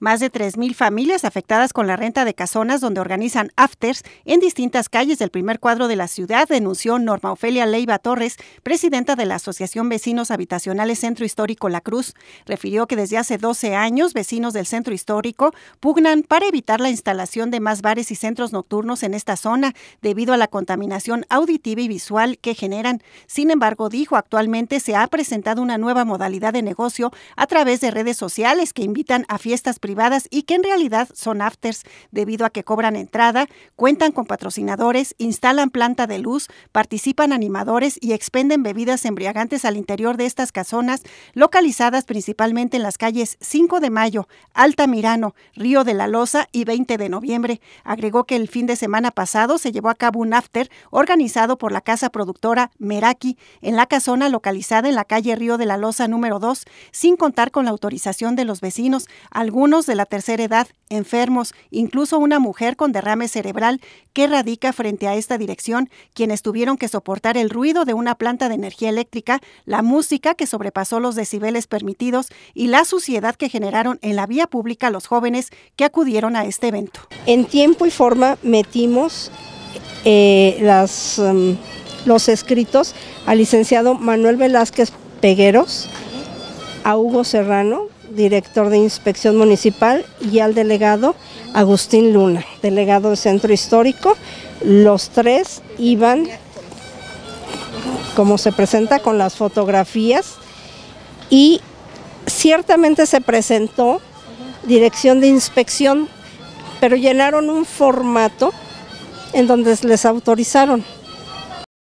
Más de 3.000 familias afectadas con la renta de casonas donde organizan afters en distintas calles del primer cuadro de la ciudad, denunció Norma Ofelia Leiva Torres, presidenta de la Asociación Vecinos Habitacionales Centro Histórico La Cruz. Refirió que desde hace 12 años vecinos del centro histórico pugnan para evitar la instalación de más bares y centros nocturnos en esta zona debido a la contaminación auditiva y visual que generan. Sin embargo, dijo, actualmente se ha presentado una nueva modalidad de negocio a través de redes sociales que invitan a fiestas privadas privadas y que en realidad son afters debido a que cobran entrada, cuentan con patrocinadores, instalan planta de luz, participan animadores y expenden bebidas embriagantes al interior de estas casonas, localizadas principalmente en las calles 5 de Mayo, Altamirano, Río de la Loza y 20 de Noviembre. Agregó que el fin de semana pasado se llevó a cabo un after organizado por la casa productora Meraki en la casona localizada en la calle Río de la Loza número 2, sin contar con la autorización de los vecinos, algunos de la tercera edad, enfermos, incluso una mujer con derrame cerebral que radica frente a esta dirección, quienes tuvieron que soportar el ruido de una planta de energía eléctrica, la música que sobrepasó los decibeles permitidos y la suciedad que generaron en la vía pública los jóvenes que acudieron a este evento. En tiempo y forma metimos eh, em, los escritos al licenciado Manuel Velázquez Pegueros, a Hugo Serrano, director de Inspección Municipal, y al delegado Agustín Luna, delegado del Centro Histórico. Los tres iban, como se presenta, con las fotografías y ciertamente se presentó dirección de inspección, pero llenaron un formato en donde les autorizaron